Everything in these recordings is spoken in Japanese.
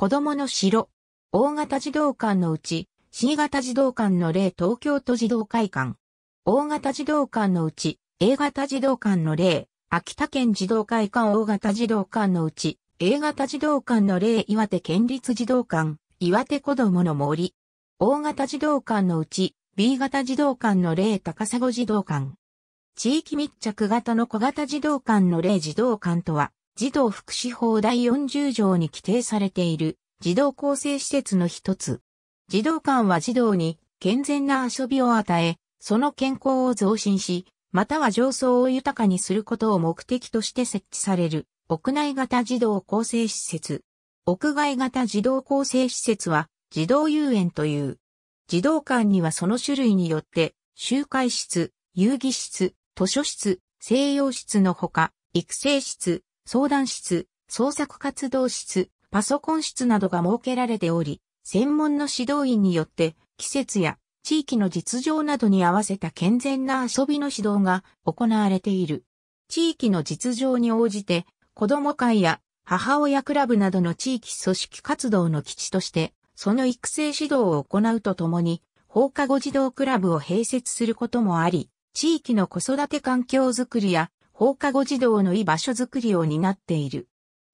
子供の城。大型児童館のうち、C 型児童館の例東京都児童会館。大型児童館のうち、A 型児童館の例、秋田県児童会館大型児童館のうち、A 型児童館の例岩手県立児童館、岩手子供の森。大型児童館のうち、B 型児童館の例高砂児童館。地域密着型の小型児童館の例児童館とは、児童福祉法第40条に規定されている児童構成施設の一つ。児童館は児童に健全な遊びを与え、その健康を増進し、または上層を豊かにすることを目的として設置される屋内型児童構成施設。屋外型児童構成施設は児童遊園という。児童館にはその種類によって集会室、遊戯室、図書室、静養室のほか、育成室、相談室、創作活動室、パソコン室などが設けられており、専門の指導員によって季節や地域の実情などに合わせた健全な遊びの指導が行われている。地域の実情に応じて、子ども会や母親クラブなどの地域組織活動の基地として、その育成指導を行うとともに、放課後児童クラブを併設することもあり、地域の子育て環境づくりや放課後児童の居場所づくりを担っている。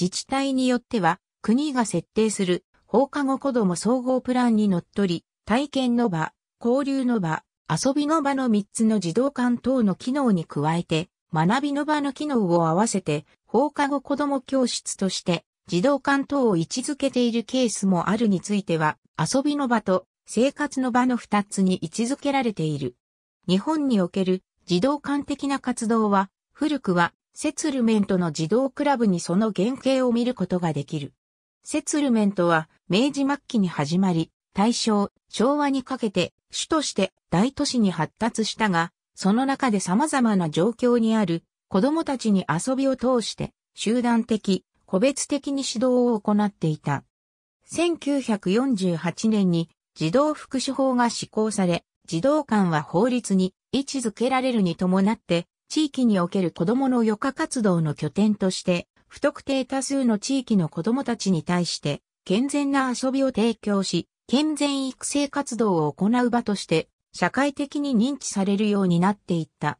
自治体によっては、国が設定する放課後子ども総合プランにのっとり、体験の場、交流の場、遊びの場の3つの児童館等の機能に加えて、学びの場の機能を合わせて、放課後子ども教室として、児童館等を位置づけているケースもあるについては、遊びの場と生活の場の2つに位置づけられている。日本における児童館的な活動は、古くは、セツルメントの児童クラブにその原型を見ることができる。セツルメントは、明治末期に始まり、大正、昭和にかけて、主として大都市に発達したが、その中で様々な状況にある、子供たちに遊びを通して、集団的、個別的に指導を行っていた。1948年に児童福祉法が施行され、児童館は法律に位置づけられるに伴って地域における子供の余暇活動の拠点として、不特定多数の地域の子供たちに対して、健全な遊びを提供し、健全育成活動を行う場として、社会的に認知されるようになっていった。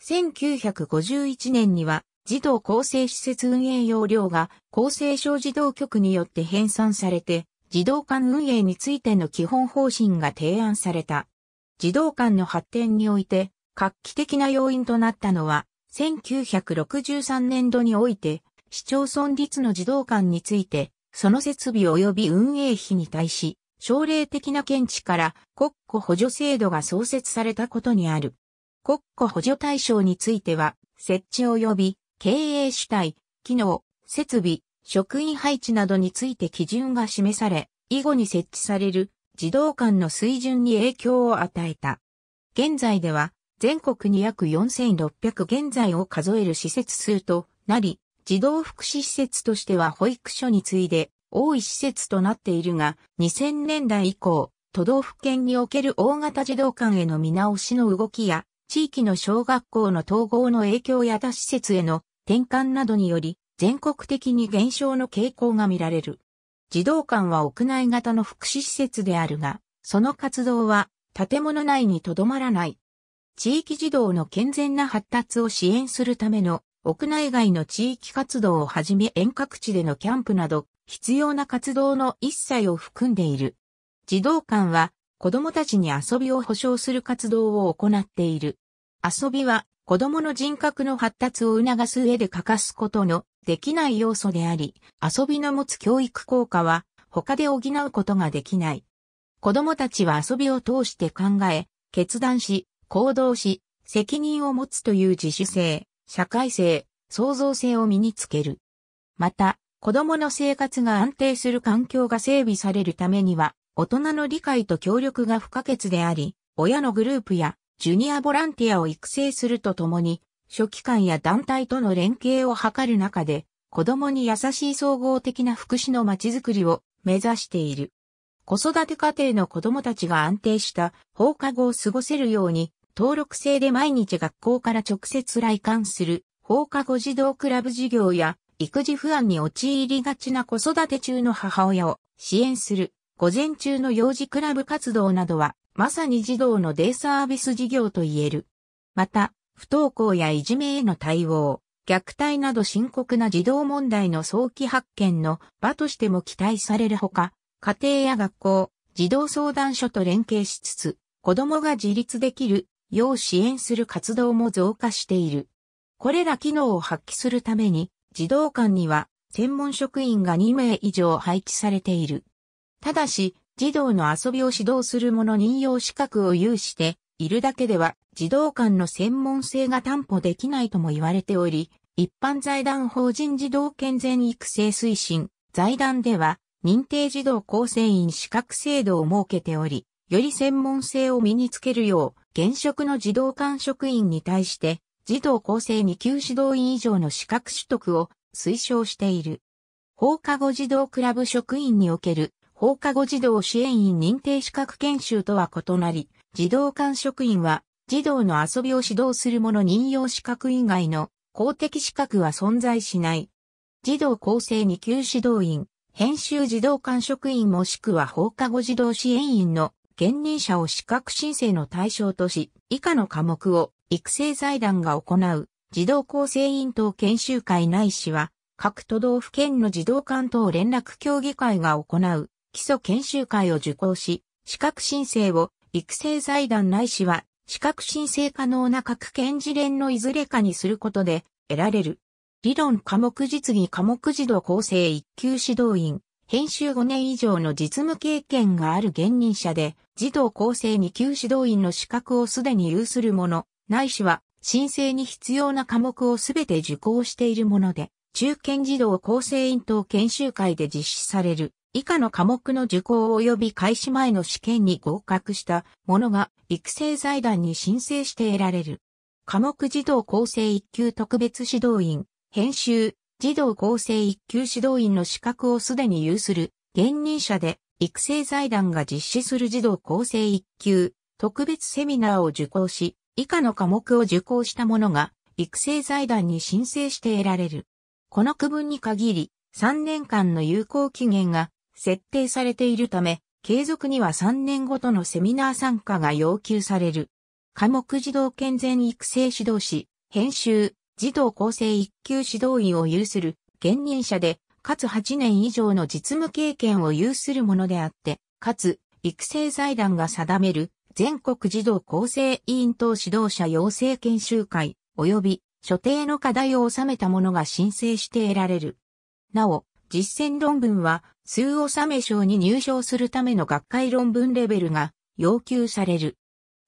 1951年には、児童厚生施設運営要領が厚生省児童局によって編纂されて、児童館運営についての基本方針が提案された。児童館の発展において、画期的な要因となったのは、1963年度において、市町村立の児童館について、その設備及び運営費に対し、奨励的な見地から国庫補助制度が創設されたことにある。国庫補助対象については、設置及び経営主体、機能、設備、職員配置などについて基準が示され、以後に設置される児童館の水準に影響を与えた。現在では全国に約4600現在を数える施設数となり、児童福祉施設としては保育所に次いで多い施設となっているが、2000年代以降、都道府県における大型児童館への見直しの動きや、地域の小学校の統合の影響や他施設への転換などにより、全国的に減少の傾向が見られる。児童館は屋内型の福祉施設であるが、その活動は建物内にとどまらない地域児童の健全な発達を支援するための屋内外の地域活動をはじめ遠隔地でのキャンプなど必要な活動の一切を含んでいる。児童館は子供たちに遊びを保障する活動を行っている。遊びは子供の人格の発達を促す上で欠かすことのできない要素であり、遊びの持つ教育効果は他で補うことができない。子供たちは遊びを通して考え、決断し、行動し、責任を持つという自主性、社会性、創造性を身につける。また、子供の生活が安定する環境が整備されるためには、大人の理解と協力が不可欠であり、親のグループやジュニアボランティアを育成するとともに、初期間や団体との連携を図る中で、子供に優しい総合的な福祉のまちづくりを目指している。子育て家庭の子供たちが安定した放課後を過ごせるように、登録制で毎日学校から直接来館する放課後児童クラブ事業や育児不安に陥りがちな子育て中の母親を支援する午前中の幼児クラブ活動などはまさに児童のデイサービス事業と言える。また、不登校やいじめへの対応、虐待など深刻な児童問題の早期発見の場としても期待されるほか、家庭や学校、児童相談所と連携しつつ、子供が自立できる要支援する活動も増加している。これら機能を発揮するために、児童館には専門職員が2名以上配置されている。ただし、児童の遊びを指導する者任用資格を有しているだけでは、児童館の専門性が担保できないとも言われており、一般財団法人児童健全育成推進財団では、認定児童構成員資格制度を設けており、より専門性を身につけるよう、現職の児童館職員に対して、児童構成2級指導員以上の資格取得を推奨している。放課後児童クラブ職員における放課後児童支援員認定資格研修とは異なり、児童館職員は児童の遊びを指導する者任用資格以外の公的資格は存在しない。児童構成2級指導員、編集児童館職員もしくは放課後児童支援員の兼任者を資格申請の対象とし、以下の科目を育成財団が行う児童構成員等研修会ないしは、各都道府県の児童館等連絡協議会が行う基礎研修会を受講し、資格申請を育成財団ないしは資格申請可能な各県事連のいずれかにすることで得られる。理論科目実技科目児童構成一級指導員編集5年以上の実務経験がある現任者で、児童構成2級指導員の資格をすでに有する者、ないしは申請に必要な科目をすべて受講しているもので、中堅児童構成員等研修会で実施される以下の科目の受講及び開始前の試験に合格した者が育成財団に申請して得られる。科目児童構成1級特別指導員、編集、児童厚生一級指導員の資格をすでに有する、現任者で育成財団が実施する児童厚生一級特別セミナーを受講し、以下の科目を受講した者が育成財団に申請して得られる。この区分に限り、3年間の有効期限が設定されているため、継続には3年ごとのセミナー参加が要求される。科目児童健全育成指導士、編集、児童構成一級指導員を有する現任者で、かつ8年以上の実務経験を有するものであって、かつ育成財団が定める全国児童構成委員等指導者養成研修会及び所定の課題を収めたものが申請して得られる。なお、実践論文は、数納め賞に入賞するための学会論文レベルが要求される。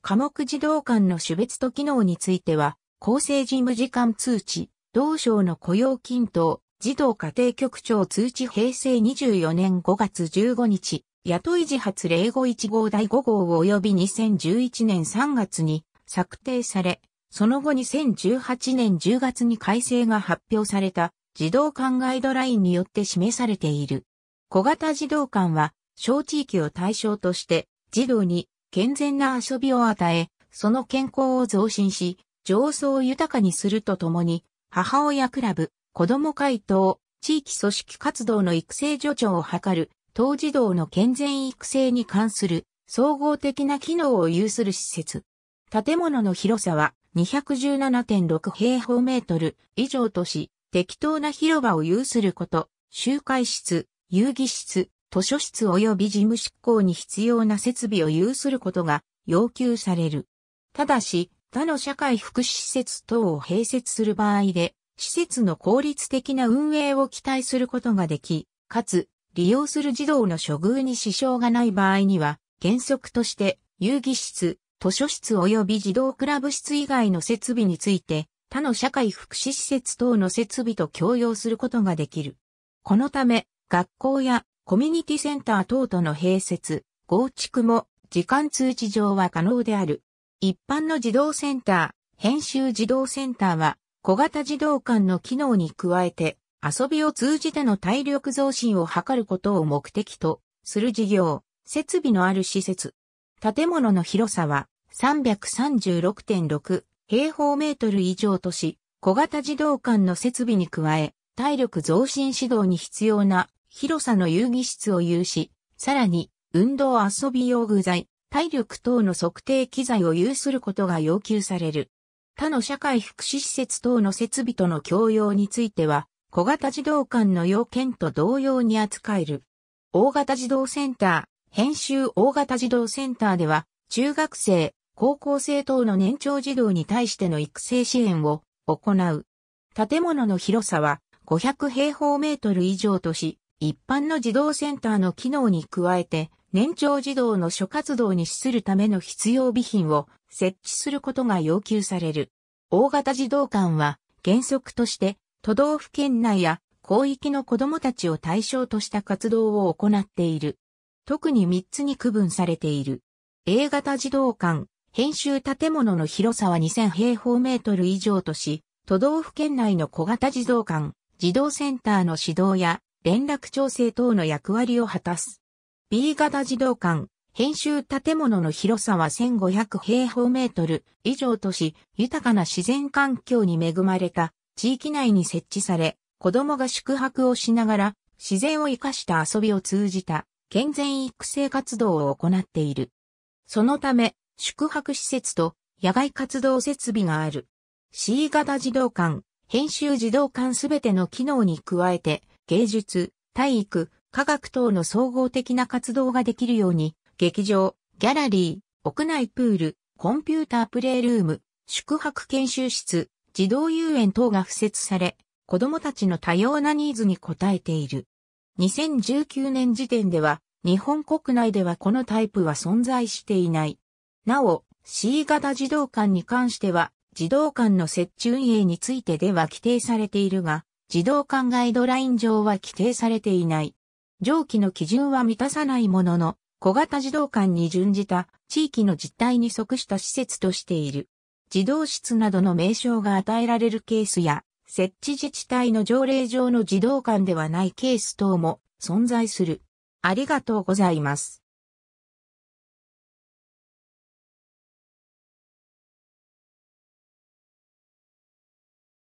科目児童間の種別と機能については、厚生事務次官通知、同省の雇用均等、児童家庭局長通知平成24年5月15日、雇い自発零五1号第5号及び2011年3月に策定され、その後2018年10月に改正が発表された児童館ガイドラインによって示されている。小型児童館は、小地域を対象として、児童に健全な遊びを与え、その健康を増進し、情操を豊かにするとともに、母親クラブ、子供会等、地域組織活動の育成助長を図る、当児童の健全育成に関する総合的な機能を有する施設。建物の広さは217.6平方メートル以上とし、適当な広場を有すること、集会室、遊戯室、図書室及び事務執行に必要な設備を有することが要求される。ただし、他の社会福祉施設等を併設する場合で、施設の効率的な運営を期待することができ、かつ、利用する児童の処遇に支障がない場合には、原則として、遊戯室、図書室及び児童クラブ室以外の設備について、他の社会福祉施設等の設備と共用することができる。このため、学校やコミュニティセンター等との併設、合築も時間通知上は可能である。一般の児童センター、編集児童センターは、小型児童館の機能に加えて、遊びを通じての体力増進を図ることを目的とする事業、設備のある施設。建物の広さは336.6平方メートル以上とし、小型児童館の設備に加え、体力増進指導に必要な広さの遊戯室を有し、さらに運動遊び用具材、体力等の測定機材を有することが要求される。他の社会福祉施設等の設備との共用については、小型児童館の要件と同様に扱える。大型児童センター、編集大型児童センターでは、中学生、高校生等の年長児童に対しての育成支援を行う。建物の広さは500平方メートル以上とし、一般の児童センターの機能に加えて、年長児童の諸活動に資するための必要備品を設置することが要求される。大型児童館は原則として都道府県内や広域の子供たちを対象とした活動を行っている。特に3つに区分されている。A 型児童館、編集建物の広さは2000平方メートル以上とし、都道府県内の小型児童館、児童センターの指導や連絡調整等の役割を果たす。B 型児童館、編集建物の広さは1500平方メートル以上とし、豊かな自然環境に恵まれた地域内に設置され、子供が宿泊をしながら自然を活かした遊びを通じた健全育成活動を行っている。そのため、宿泊施設と野外活動設備がある。C 型児童館、編集児童館すべての機能に加えて、芸術、体育、科学等の総合的な活動ができるように、劇場、ギャラリー、屋内プール、コンピュータープレイルーム、宿泊研修室、児童遊園等が付設され、子供たちの多様なニーズに応えている。2019年時点では、日本国内ではこのタイプは存在していない。なお、C 型児童館に関しては、児童館の設置運営についてでは規定されているが、児童館ガイドライン上は規定されていない。上記の基準は満たさないものの、小型児童館に準じた地域の実態に即した施設としている。児童室などの名称が与えられるケースや、設置自治体の条例上の児童館ではないケース等も存在する。ありがとうございます。